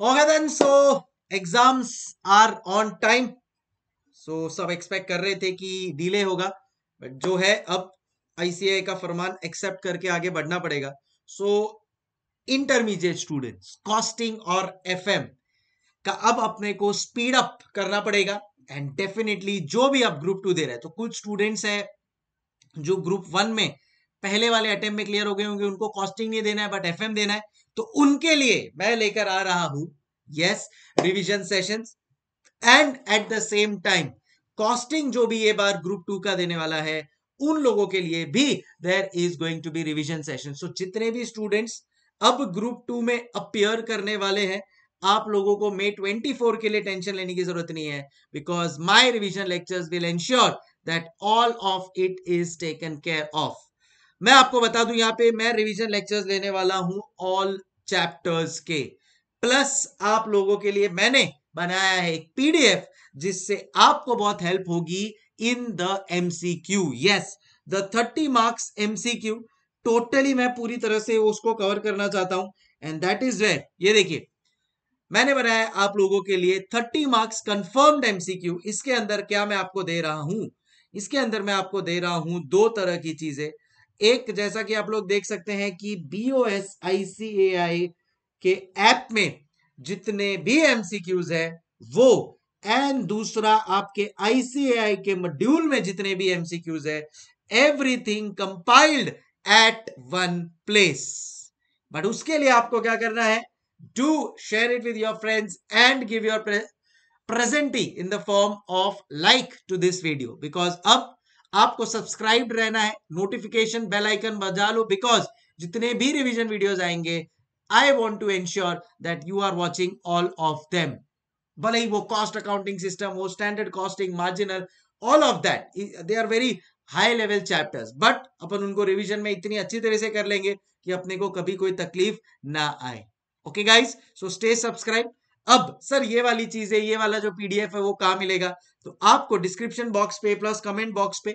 होगा then so exams are on time so सब expect कर रहे थे कि डिले होगा बट जो है अब आईसीआई का फरमान एक्सेप्ट करके आगे बढ़ना पड़ेगा सो इंटरमीडिएट स्टूडेंट्स कॉस्टिंग और एफएम का अब अपने को स्पीड अप करना पड़ेगा एंड डेफिनेटली जो भी आप ग्रुप टू दे रहे हैं तो कुछ स्टूडेंट्स हैं जो ग्रुप वन में पहले वाले अटेम्प में क्लियर हो गए होंगे उनको कॉस्टिंग नहीं देना है बट एफ देना है तो उनके लिए मैं लेकर आ रहा हूं yes revision session and at the same time costing जो भी ये बार ग्रुप टू का देने वाला है उन लोगों के लिए भी there is going to be revision session so जितने भी स्टूडेंट्स अब ग्रुप टू में अपियर करने वाले हैं आप लोगों को मे 24 के लिए टेंशन लेने की जरूरत नहीं है because my revision lectures will ensure that all of it is taken care of मैं आपको बता दूं यहाँ पे मैं रिवीजन लेक्चर्स लेने वाला हूं ऑल चैप्टर्स के प्लस आप लोगों के लिए मैंने बनाया है एक पीडीएफ जिससे आपको बहुत हेल्प होगी in the MCQ yes the thirty marks MCQ totally मैं पूरी तरह से उसको कवर करना चाहता हूं एंड दैट इज वेर ये देखिए मैंने बनाया आप लोगों के लिए थर्टी मार्क्स कंफर्म्ड एमसीक्यू इसके अंदर क्या मैं आपको दे रहा हूं इसके अंदर मैं आपको दे रहा हूं दो तरह की चीजें एक जैसा कि आप लोग देख सकते हैं कि बी ओ एस आई सी ए आई के ऐप में जितने भी एमसीक्यूज है वो एंड दूसरा आपके आईसीएआई के मॉड्यूल में जितने भी एमसीक्यूज है everything compiled at one place but उसके लिए आपको क्या करना है do share it with your friends and give your presenty in the form of like to this video because अब आपको सब्सक्राइब रहना है नोटिफिकेशन बेल आइकन बजा लो बिकॉज जितने भी रिवीजन वीडियोस आएंगे I want to ensure that you are watching all of them भले ही वो कॉस्ट अकाउंटिंग सिस्टम हो standard costing marginal all of that they are very high level chapters but अपन उनको रिविजन में इतनी अच्छी तरह से कर लेंगे कि अपने को कभी कोई तकलीफ ना आए okay guys so stay subscribe अब सर ये वाली चीज है ये वाला जो पीडीएफ है वो कहा मिलेगा तो आपको डिस्क्रिप्शन बॉक्स पे प्लस कमेंट बॉक्स पे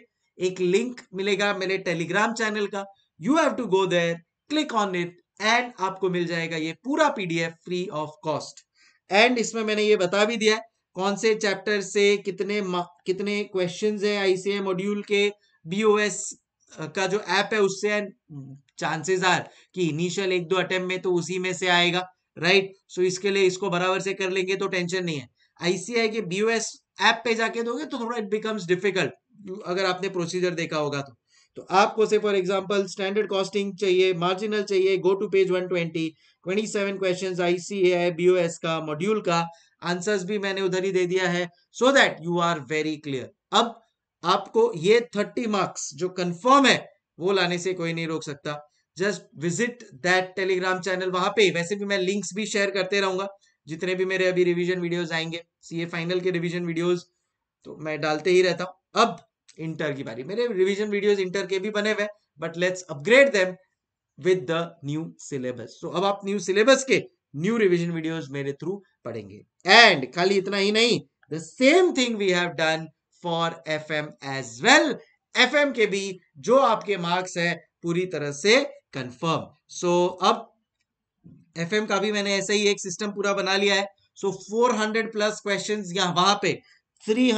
एक लिंक मिलेगा मेरे टेलीग्राम चैनल का you have to go there click on it and आपको मिल जाएगा ये पूरा PDF free of cost and इसमें मैंने ये बता भी दिया है कौन से चैप्टर से कितने कितने क्वेश्चंस हैं आईसीए मॉड्यूल के बीओएस का जो ऐप है उससे चांसेस आर कि इनिशियल एक दो अटेम्प्ट में तो उसी में से आएगा राइट right? सो so इसके लिए इसको बराबर से कर लेंगे तो टेंशन नहीं है आईसीआई के बीओएस ऐप पे जाके दोगे तो थोड़ा इट बिकम्स डिफिकल्ट अगर आपने प्रोसीजर देखा होगा तो तो आपको से फॉर एग्जांपल स्टैंडर्ड कॉस्टिंग चाहिए मार्जिनल चाहिए go to page 120 27 questions ICAI BOS का मॉड्यूल का आंसर्स भी मैंने उधर ही दे दिया है so that you are very clear अब आपको ये 30 मार्क्स जो कंफर्म है वो लाने से कोई नहीं रोक सकता just visit that Telegram channel वहां पे वैसे भी मैं लिंक्स भी शेयर करते रहूंगा जितने भी मेरे अभी रिविजन वीडियोज आएंगे सीए फाइनल के रिविजन वीडियोज तो मैं डालते ही रहता हूं अब इंटर की बारी मेरे रिविजन वीडियोस इंटर के भी बने हुए but let's upgrade them with the new syllabus तो अब आप न्यू सिलेबस के न्यू रिविजन वीडियोस मेरे थ्रू पढ़ेंगे एंड खाली इतना ही नहीं the same thing we have done for F M as well F M के भी जो आपके मार्क्स है पूरी तरह से कंफर्म सो so, अब एफ एम का भी मैंने ऐसे ही एक सिस्टम पूरा बना लिया है so four hundred plus question यहां वहां पे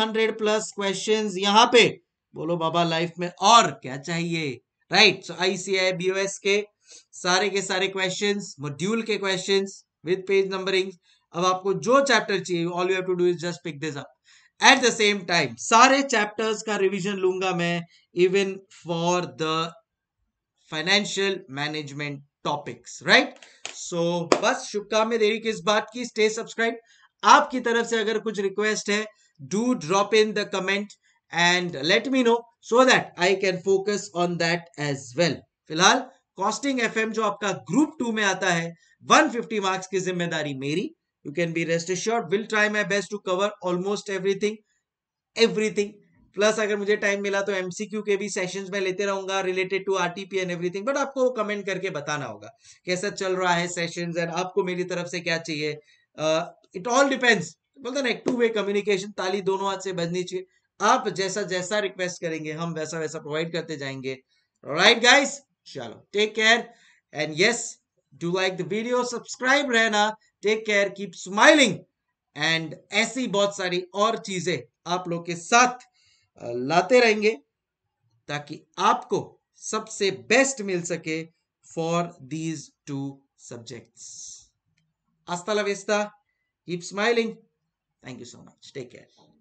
हंड्रेड प्लस क्वेश्चन यहां पे बोलो बाबा लाइफ में और क्या चाहिए राइट सो आईसीआई बीओएस के सारे के सारे क्वेश्चंस मॉड्यूल के क्वेश्चंस विद पेज नंबरिंग अब आपको जो चैप्टर चाहिए all you have to do is just pick this up at the same time सारे चैप्टर्स का रिवीजन लूंगा मैं even for the financial management topics right so बस शुभकामना देरी किस बात की स्टे सब्सक्राइब आपकी तरफ से अगर कुछ रिक्वेस्ट है do drop in the comment and let me know so that I can focus on that as well. फिलहाल कॉस्टिंग एफ जो आपका ग्रुप टू में आता है 150 मार्क्स की जिम्मेदारी मेरी you can be rest sure will try my best to cover almost everything everything plus अगर मुझे टाइम मिला तो एमसीक्यू के भी सेशंस में लेते रहूंगा related to RTP and everything but आपको कमेंट करके बताना होगा कैसा चल रहा है सेशंस एंड आपको मेरी तरफ से क्या चाहिए इट ऑल डिपेंड्स बोलते ना एक टू वे कम्युनिकेशन ताली दोनों हाथ से बजनी चाहिए आप जैसा जैसा रिक्वेस्ट करेंगे हम वैसा वैसा प्रोवाइड करते जाएंगे राइट गाइस चलो take care and yes do like the video subscribe रहना take care keep smiling and ऐसी बहुत सारी और चीजें आप लोग के साथ लाते रहेंगे ताकि आपको सबसे बेस्ट मिल सके for these two subjects hasta la keep smiling thank you so much take care